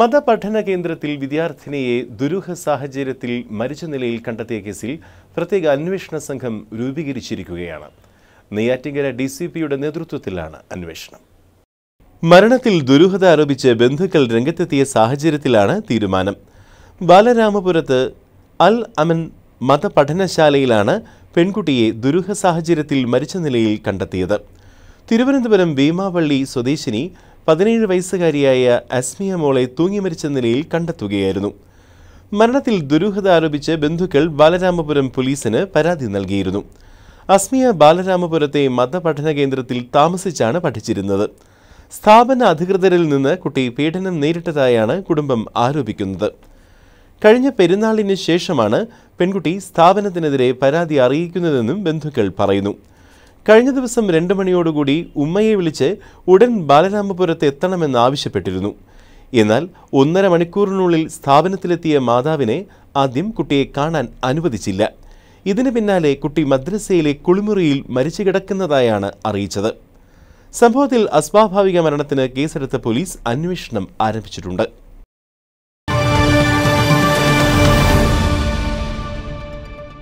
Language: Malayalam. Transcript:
മതപഠന കേന്ദ്രത്തിൽ വിദ്യാർത്ഥിനിയെ ദുരൂഹ സാഹചര്യത്തിൽ മരിച്ച നിലയിൽ കണ്ടെത്തിയ കേസിൽ പ്രത്യേക അന്വേഷണ സംഘം രൂപീകരിച്ചിരിക്കുകയാണ് നെയ്യാറ്റിങ്കര ഡി സി പിയുടെ നേതൃത്വത്തിലാണ് അന്വേഷണം മരണത്തിൽ ദുരൂഹത ആരോപിച്ച് ബന്ധുക്കൾ രംഗത്തെത്തിയ സാഹചര്യത്തിലാണ് തീരുമാനം ബാലരാമപുരത്ത് അൽ അമൻ മതപഠനശാലയിലാണ് പെൺകുട്ടിയെ ദുരൂഹ സാഹചര്യത്തിൽ മരിച്ച നിലയിൽ കണ്ടെത്തിയത് തിരുവനന്തപുരം ഭീമാവള്ളി സ്വദേശിനി പതിനേഴ് വയസ്സുകാരിയായ അസ്മിയ മോളെ തൂങ്ങിമരിച്ച നിലയിൽ കണ്ടെത്തുകയായിരുന്നു മരണത്തിൽ ദുരൂഹത ആരോപിച്ച് ബന്ധുക്കൾ ബാലരാമപുരം പോലീസിന് പരാതി നൽകിയിരുന്നു അസ്മിയ ബാലരാമപുരത്തെ മതപഠന കേന്ദ്രത്തിൽ താമസിച്ചാണ് പഠിച്ചിരുന്നത് സ്ഥാപന അധികൃതരിൽ നിന്ന് കുട്ടി പീഡനം നേരിട്ടതായാണ് കുടുംബം ആരോപിക്കുന്നത് കഴിഞ്ഞ പെരുന്നാളിന് ശേഷമാണ് പെൺകുട്ടി സ്ഥാപനത്തിനെതിരെ പരാതി അറിയിക്കുന്നതെന്നും ബന്ധുക്കൾ പറയുന്നു കഴിഞ്ഞ ദിവസം രണ്ട് മണിയോടുകൂടി ഉമ്മയെ വിളിച്ച് ഉടൻ ബാലരാമപുരത്ത് എത്തണമെന്ന് ആവശ്യപ്പെട്ടിരുന്നു എന്നാൽ ഒന്നര മണിക്കൂറിനുള്ളിൽ സ്ഥാപനത്തിലെത്തിയ മാതാവിനെ ആദ്യം കുട്ടിയെ കാണാൻ അനുവദിച്ചില്ല ഇതിനു പിന്നാലെ കുട്ടി മദ്രസയിലെ കുളിമുറിയിൽ മരിച്ചു കിടക്കുന്നതായാണ് അറിയിച്ചത് സംഭവത്തിൽ അസ്വാഭാവിക മരണത്തിന് കേസെടുത്ത പോലീസ് അന്വേഷണം ആരംഭിച്ചിട്ടുണ്ട്